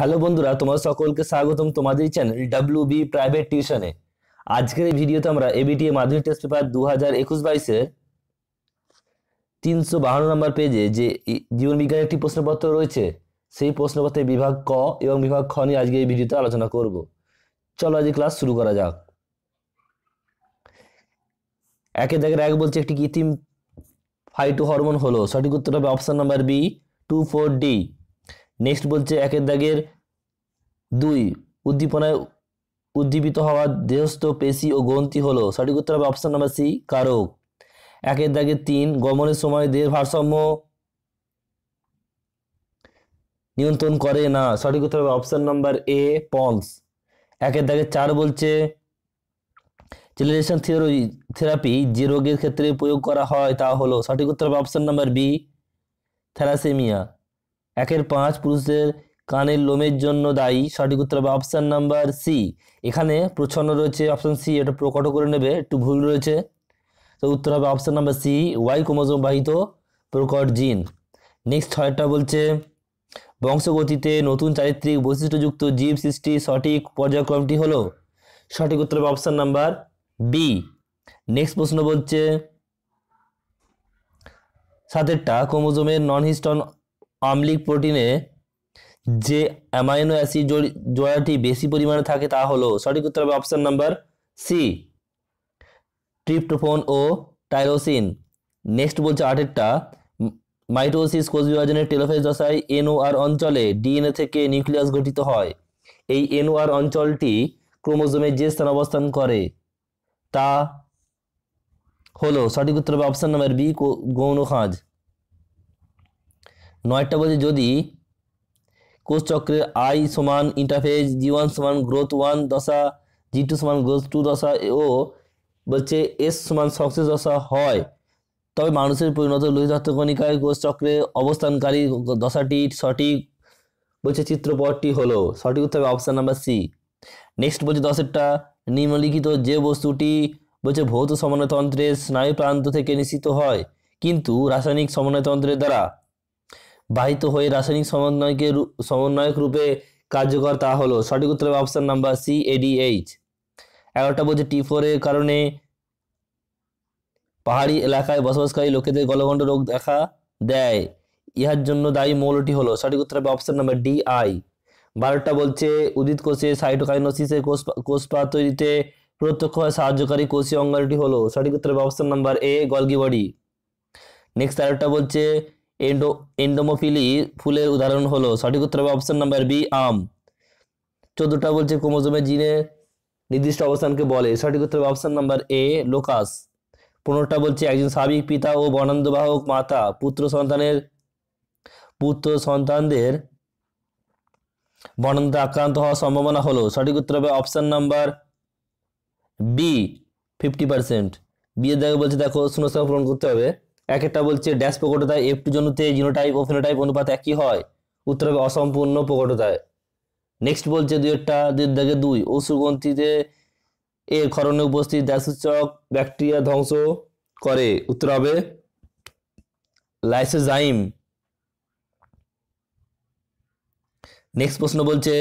hello বন্ধুরা তোমার সকলকে স্বাগতম তোমাদের চ্যানেল ডাব্লিউ বি প্রাইভেট টিউশনে আজকের এই ভিডিওতে আমরা এবিটিএ মাধ্যমিক টেস্ট পেপার দু হাজার একুশ বাইশের তিনশো বাহান্ন নম্বর পেজে যে জীবনবিজ্ঞানের একটি প্রশ্নপত্র রয়েছে সেই প্রশ্নপত্রে বিভাগ ক এবং বিভাগ খ নিয়ে আজকে এই ভিডিওতে আলোচনা করব চলো আজ ক্লাস শুরু করা যাক একে দেখের এক বলছে একটি কৃত্রিম ফাইটো হরমোন হলো সঠিক উত্তর হবে option number B two four D next বলছে একের দাগের দুই উদ্দীপনায় উদ্দীপিত হওয়া দেহস্থ পেশি ও গ্রন্থি হলো সঠিক উত্তর হবে অপশান নাম্বার সি কারক একের দাগে তিন গমনের সময় দেহের ভারসাম্য নিয়ন্ত্রণ করে না সঠিক উত্তর হবে অপশান নাম্বার এ পলস একের দাগে চার বলছে চিলেশন থিওরি থেরাপি যে রোগের ক্ষেত্রে প্রয়োগ করা হয় তা হলো সঠিক উত্তর হবে অপশান নাম্বার বি থ্যালাসেমিয়া একের পাঁচ পুরুষদের কানের লোমের জন্য দায়ী সঠিক উত্তর হবে অপশান নাম্বার সি এখানে প্রচ্ছন্ন রয়েছে অপশান সি এটা প্রকট করে নেবে একটু ভুল রয়েছে তো উত্তর হবে option number C Y chromosome বাহিত প্রকট জিন নেক্সট ছয়টা বলছে বংশগতিতে নতুন চারিত্রিক বৈশিষ্ট্যযুক্ত জীব সৃষ্টি সঠিক পর্যায়ক্রমটি হলো সঠিক উত্তর হবে অপশান নাম্বার বি নেক্সট প্রশ্ন বলছে সাতেরটা কোমোজোমের নন হিস্টন আমলিক প্রোটিনে যে অ্যামাইনো অ্যাসিড জোড়াটি বেশি পরিমাণে থাকে তা হলো সঠিক উত্তর হবে অপশান নাম্বার সি ট্রিপ্টোফোন ও টাইরোসিন নেক্সট বলছে আটেরটা মাইটোসিস কোষ বিভাজনের টেলোফেজ দশায় এনওআর অঞ্চলে ডিএনএ থেকে নিউক্লিয়াস গঠিত হয় এই এনওআর অঞ্চলটি ক্রোমোজোমে যে স্থান অবস্থান করে তা হলো সঠিক উত্তর হবে অপশান নাম্বার বি গৌণ খাঁজ নয়টা বলছে যদি কোষচক্রের আই সমান ইন্টারফেজ জি ওয়ান সমান গ্রোথ ওয়ান দশা জি টু সমান গ্রোথ টু দশা ও বলছে এস সমান সক্সেস দশা হয় তবে মানুষের পরিণত কোষ কোষচক্রে অবস্থানকারী দশাটি সঠিক বলছে চিত্রপটটি হলো সঠিক উত্তর হবে অপশান নাম্বার সি নেক্সট বলছে দশেরটা নিম্নলিখিত যে বস্তুটি বলছে ভৌত সমন্বয়তন্ত্রের স্নায়ু প্রান্ত থেকে নিশ্চিত হয় কিন্তু রাসায়নিক সমন্বয়তন্ত্রের দ্বারা বাহিত হয়ে রাসায়নিক সমন্বয়কে সমন্বয়ক রূপে কার্যকর তা হলো সঠিক উত্তর হবে অপশান নাম্বার সি এডিএইচ এগারোটা বলছে টি ফোরের কারণে পাহাড়ি এলাকায় বসবাসকারী লোকেদের গলগণ্ড রোগ দেখা দেয় ইহার জন্য দায়ী মৌলটি হলো সঠিক উত্তর হবে অপশান নাম্বার ডি আই বারোটা বলছে উদিত কোষে সাইটোকাইনোসিসের কোষ কোষ তৈরিতে প্রত্যক্ষভাবে সাহায্যকারী কোষীয় অঙ্গাণুটি হলো সঠিক উত্তর হবে option number A Golgi body next আরেকটা বলছে এন্ডো এন্ডোমোফিলি ফুলের উদাহরণ হলো সঠিক উত্তর হবে অপশন নাম্বার বি আম চোদ্দটা বলছে ক্রোমোজোমের জিনে নির্দিষ্ট অবস্থানকে বলে সঠিক উত্তর হবে অপশন নাম্বার এ লোকাস পনেরোটা বলছে একজন সাবিক পিতা ও বনন্দবাহক মাতা পুত্র সন্তানের পুত্র সন্তানদের বনন্দ আক্রান্ত হওয়ার সম্ভাবনা হলো সঠিক উত্তর হবে option number B fifty percent বিয়ের দাগে বলছে দেখো শূন্যস্থান পূরণ করতে হবে এক একটা বলছে ড্যাশ প্রকটতায় এফ টু জনুতে জিনোটাইপ ও ফিনোটাইপ অনুপাত একই হয় উত্তর হবে অসম্পূর্ণ প্রকটতায় নেক্সট বলছে দুই একটা দুই দাগে দুই অসুগ্রন্থিতে এর ক্ষরণে উপস্থিত দ্যাসূচক ব্যাকটেরিয়া ধ্বংস করে উত্তর হবে লাইসেজাইম নেক্সট প্রশ্ন বলছে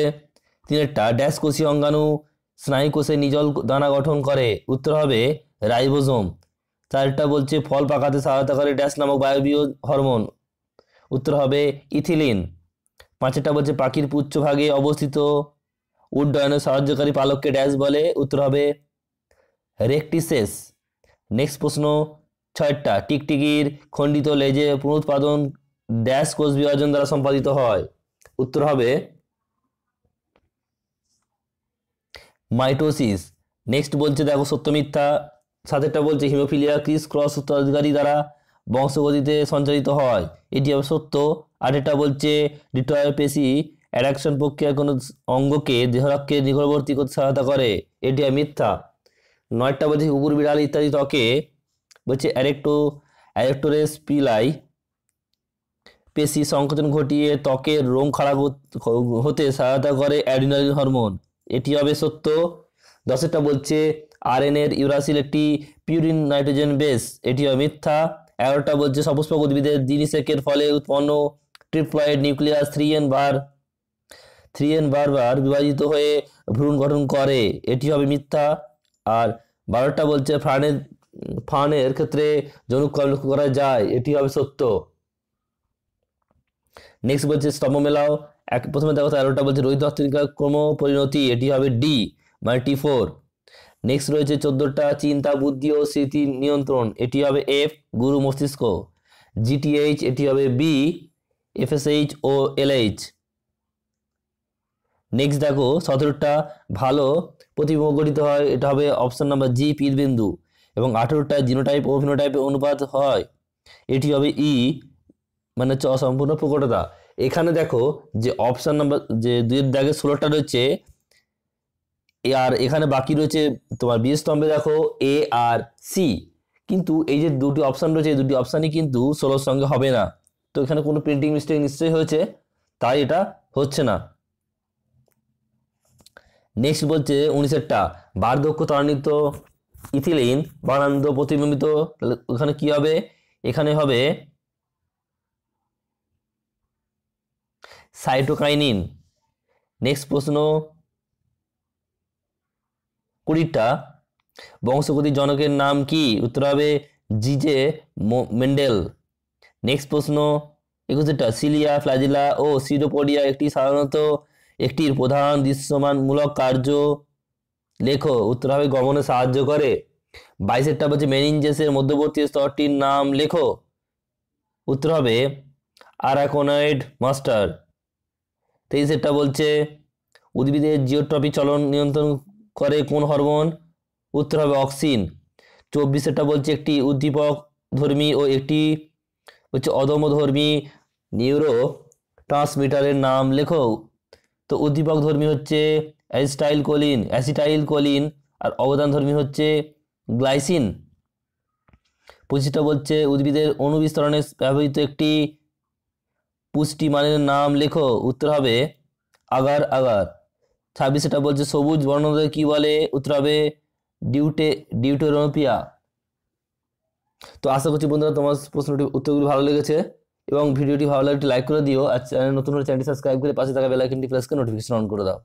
তিন একটা ড্যাশ কোষীয় অঙ্গাণু স্নায়ু কোষে নিজল দানা গঠন করে উত্তর হবে রাইবোজোম চারটা বলছে ফল পাকাতে সহায়তা করে ড্যাশ নামক বায়বীয় হরমোন উত্তর হবে ইথিলিন পাঁচটা বলছে পাখির পুচ্ছভাগে অবস্থিত উড্ডয়নে সাহায্যকারী পালককে ড্যাশ বলে উত্তর হবে রেকটিসেস নেক্সট প্রশ্ন ছয়টা টিকটিকির খণ্ডিত লেজে পুনরুৎপাদন ড্যাশ কোষ বিভাজন দ্বারা সম্পাদিত হয় উত্তর হবে মাইটোসিস নেক্সট বলছে দেখো সত্য মিথ্যা সাতেরটা বলছে হিমোফিলিয়া ক্রিস ক্রস উত্তরাধিকারী দ্বারা বংশগতিতে সঞ্চালিত হয় এটি হবে সত্য আর এটা বলছে ডিটয়ের পেশি অ্যাডাকশন প্রক্রিয়ার কোনো অঙ্গকে দেহরক্ষে নিকটবর্তী করতে সহায়তা করে এটি মিথ্যা নয়টা বলছে কুকুর বিড়াল ইত্যাদি ত্বকে বলছে অ্যারেক্টো অ্যারেক্টোরেস পিলাই পেশি সংকোচন ঘটিয়ে ত্বকের রং খারাপ হতে সহায়তা করে অ্যাডিনাল হরমোন এটি হবে সত্য দশেরটা বলছে আরএনএর ইউরাসিল একটি পিউরিন নাইট্রোজেন বেস এটিও মিথ্যা এগারোটা বলছে সপুষ্পক উদ্ভিদের জিনিসেকের ফলে উৎপন্ন ট্রিপ্লয়েড নিউক্লিয়াস থ্রি এন বার থ্রি এন বারবার বিভাজিত হয়ে ভ্রূণ গঠন করে এটি হবে মিথ্যা আর বারোটা বলছে ফ্রানের ফানের ক্ষেত্রে জনুকল লক্ষ্য করা যায় এটি হবে সত্য নেক্সট বলছে স্তম্ভ মেলাও এক প্রথমে দেখো তেরোটা বলছে রোহিত ক্রম পরিণতি এটি হবে ডি মানে টি ফোর নেক্সট রয়েছে চোদ্দোটা চিন্তা বুদ্ধি ও স্মৃতি নিয়ন্ত্রণ এটি হবে এফ গুরু মস্তিষ্ক জিটিএইচ এটি হবে বি এফএসএইচ ও এলএইচ নেক্সট দেখো সতেরোটা ভালো প্রতিবিম্ব গঠিত হয় এটা হবে অপশন নাম্বার জি বিন্দু এবং আঠেরোটা জিনোটাইপ ও ফিনোটাইপের অনুপাত হয় এটি হবে ই e, মানে হচ্ছে অসম্পূর্ণ প্রকটতা এখানে দেখো যে অপশান নাম্বার যে দুই দাগে ষোলোটা রয়েছে আর এখানে বাকি রয়েছে তোমার বি স্তম্ভে দেখো এ আর সি কিন্তু এই যে দুটি অপশান রয়েছে এই দুটি অপশানই কিন্তু ষোলোর সঙ্গে হবে না তো এখানে কোনো প্রিন্টিং মিস্টেক নিশ্চয়ই হয়েছে তাই এটা হচ্ছে না নেক্সট বলছে উনিশেরটা বার্ধক্য ত্বরান্বিত ইথিলিন বানান্দ প্রতিবিম্বিত তাহলে ওখানে কি হবে এখানে হবে সাইটোকাইনিন নেক্সট প্রশ্ন কুড়িটা বংশগতি জনকের নাম কি উত্তর হবে জিজে মেন্ডেল নেক্সট প্রশ্ন একুশেটা সিলিয়া ফ্লাজিলা ও সিরোপোডিয়া একটি সাধারণত একটির প্রধান দৃশ্যমানমূলক কার্য লেখো উত্তর হবে গমনে সাহায্য করে বাইশেরটা বলছে মেনিনজেসের মধ্যবর্তী স্তরটির নাম লেখো উত্তর হবে আরাকোনয়েড মাস্টার তেইশেরটা বলছে উদ্ভিদের জিওট্রপি চলন নিয়ন্ত্রণ করে কোন হরমোন উত্তর হবে অক্সিন চব্বিশেরটা বলছে একটি উদ্দীপক ধর্মী ও একটি হচ্ছে অদমধর্মী নিউরো ট্রান্সমিটারের নাম লেখো তো উদ্দীপক ধর্মী হচ্ছে অ্যাসিটাইল কোলিন অ্যাসিটাইল কোলিন আর অবদান ধর্মী হচ্ছে গ্লাইসিন পুষ্টিটা বলছে উদ্ভিদের অনুবিস্তরণে ব্যবহৃত একটি পুষ্টি মানের নাম লেখো উত্তর হবে আগার আগার ছাব্বিশ এটা বলছে সবুজ বর্ণদের কি বলে উত্তর হবে ডিউটে ডিউটোরোপিয়া তো আশা করছি বন্ধুরা তোমার প্রশ্নটি উত্তরগুলি ভালো লেগেছে এবং ভিডিওটি ভালো লাগলে লাইক করে দিও আর নতুন হলে সাবস্ক্রাইব করে পাশে থাকা বেলাইকনটি প্রেস করে নোটিফিকেশন অন করে দাও